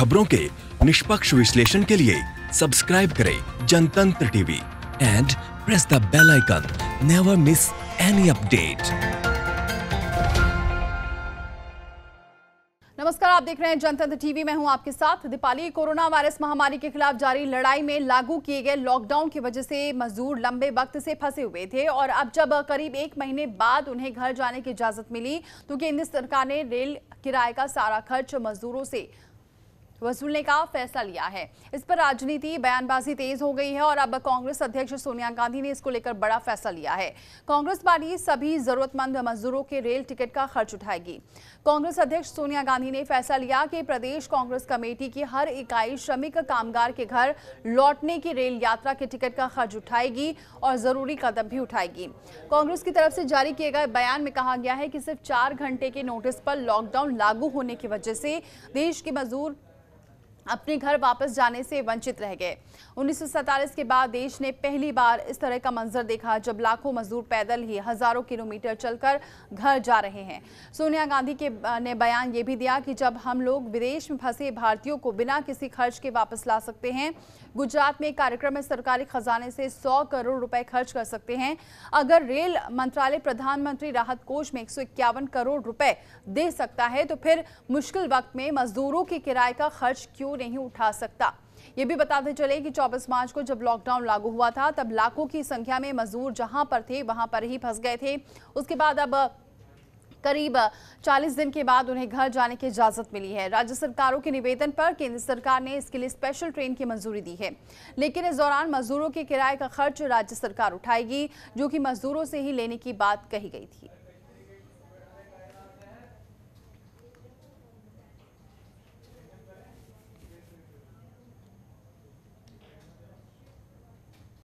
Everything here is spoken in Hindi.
खबरों के निष्पक्ष विश्लेषण के लिए सब्सक्राइब करें Jantantra TV and press the bell icon never miss any update नमस्कार आप देख रहे हैं जनतंत्र टीवी में हूं आपके साथ दीपाली कोरोना वायरस महामारी के खिलाफ जारी लड़ाई में लागू किए गए लॉकडाउन की वजह से मजदूर लंबे वक्त से फंसे हुए थे और अब जब करीब एक महीने बाद उन्हें घर जाने की इजाजत मिली तो केंद्र सरकार ने रेल किराए का सारा खर्च मजदूरों से वसूलने का फैसला लिया है इस पर राजनीति बयानबाजी तेज हो गई है और अब कांग्रेस अध्यक्ष सोनिया गांधी ने इसको लेकर बड़ा फैसला लिया है कांग्रेस पार्टी सभी जरूरतमंद मजदूरों के रेल टिकट का खर्च उठाएगी कांग्रेस अध्यक्ष सोनिया गांधी ने फैसला लिया कि प्रदेश कांग्रेस कमेटी की हर इकाई श्रमिक कामगार के घर लौटने की रेल यात्रा के टिकट का खर्च उठाएगी और जरूरी कदम भी उठाएगी कांग्रेस की तरफ से जारी किए गए बयान में कहा गया है कि सिर्फ चार घंटे के नोटिस पर लॉकडाउन लागू होने की वजह से देश के मजदूर अपने घर वापस जाने से वंचित रह गए उन्नीस के बाद देश ने पहली बार इस तरह का मंजर देखा जब लाखों मजदूर पैदल ही हजारों किलोमीटर चलकर घर जा रहे हैं सोनिया गांधी के ने बयान ये भी दिया कि जब हम लोग विदेश में फंसे भारतीयों को बिना किसी खर्च के वापस ला सकते हैं गुजरात में एक कार्यक्रम में सरकारी खजाने से सौ करोड़ रुपए खर्च कर सकते हैं अगर रेल मंत्रालय प्रधानमंत्री राहत कोष में एक करोड़ रुपए दे सकता है तो फिर मुश्किल वक्त में मजदूरों के किराए का खर्च क्यों नहीं उठा सकता ये भी बताते चले कि 24 मार्च को जब लॉकडाउन लागू हुआ था तब लाखों की संख्या में मजदूर जहां पर थे वहां पर ही फंस गए थे उसके बाद अब करीब 40 दिन के बाद उन्हें घर जाने की इजाजत मिली है राज्य सरकारों के निवेदन पर केंद्र सरकार ने इसके लिए स्पेशल ट्रेन की मंजूरी दी है लेकिन इस दौरान मजदूरों के किराए का खर्च राज्य सरकार उठाएगी जो कि मजदूरों से ही लेने की बात कही गई थी